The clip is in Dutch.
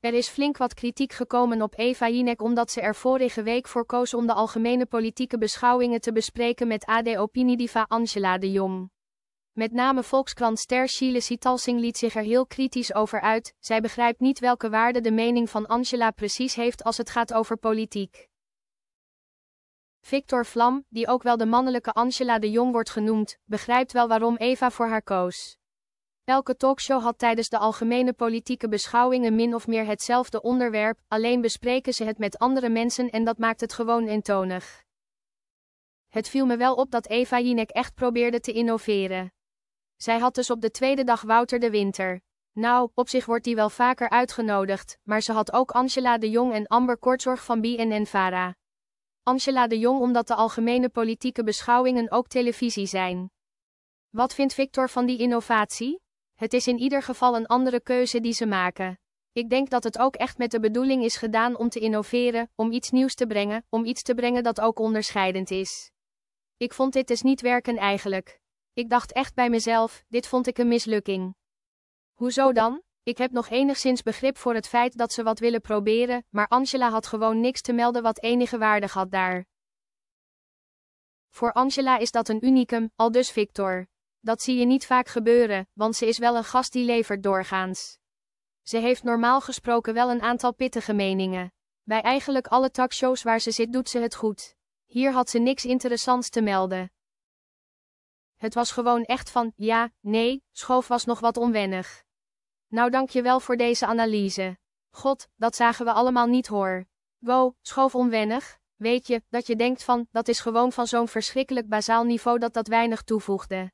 Er is flink wat kritiek gekomen op Eva Jinek omdat ze er vorige week voor koos om de algemene politieke beschouwingen te bespreken met AD-opiniediva Angela de Jong. Met name Volkskrant Ster Chile Sitalsing liet zich er heel kritisch over uit, zij begrijpt niet welke waarde de mening van Angela precies heeft als het gaat over politiek. Victor Vlam, die ook wel de mannelijke Angela de Jong wordt genoemd, begrijpt wel waarom Eva voor haar koos. Elke talkshow had tijdens de algemene politieke beschouwingen min of meer hetzelfde onderwerp, alleen bespreken ze het met andere mensen en dat maakt het gewoon eentonig. Het viel me wel op dat Eva Jinek echt probeerde te innoveren. Zij had dus op de tweede dag Wouter de Winter. Nou, op zich wordt die wel vaker uitgenodigd, maar ze had ook Angela de Jong en Amber Kortzorg van BNN-Vara. Angela de Jong omdat de algemene politieke beschouwingen ook televisie zijn. Wat vindt Victor van die innovatie? Het is in ieder geval een andere keuze die ze maken. Ik denk dat het ook echt met de bedoeling is gedaan om te innoveren, om iets nieuws te brengen, om iets te brengen dat ook onderscheidend is. Ik vond dit dus niet werken eigenlijk. Ik dacht echt bij mezelf, dit vond ik een mislukking. Hoezo dan? Ik heb nog enigszins begrip voor het feit dat ze wat willen proberen, maar Angela had gewoon niks te melden wat enige waarde had daar. Voor Angela is dat een unicum, al dus Victor. Dat zie je niet vaak gebeuren, want ze is wel een gast die levert doorgaans. Ze heeft normaal gesproken wel een aantal pittige meningen. Bij eigenlijk alle talkshows waar ze zit doet ze het goed. Hier had ze niks interessants te melden. Het was gewoon echt van, ja, nee, schoof was nog wat onwennig. Nou dank je wel voor deze analyse. God, dat zagen we allemaal niet hoor. Go, schoof onwennig, weet je, dat je denkt van, dat is gewoon van zo'n verschrikkelijk bazaal niveau dat dat weinig toevoegde.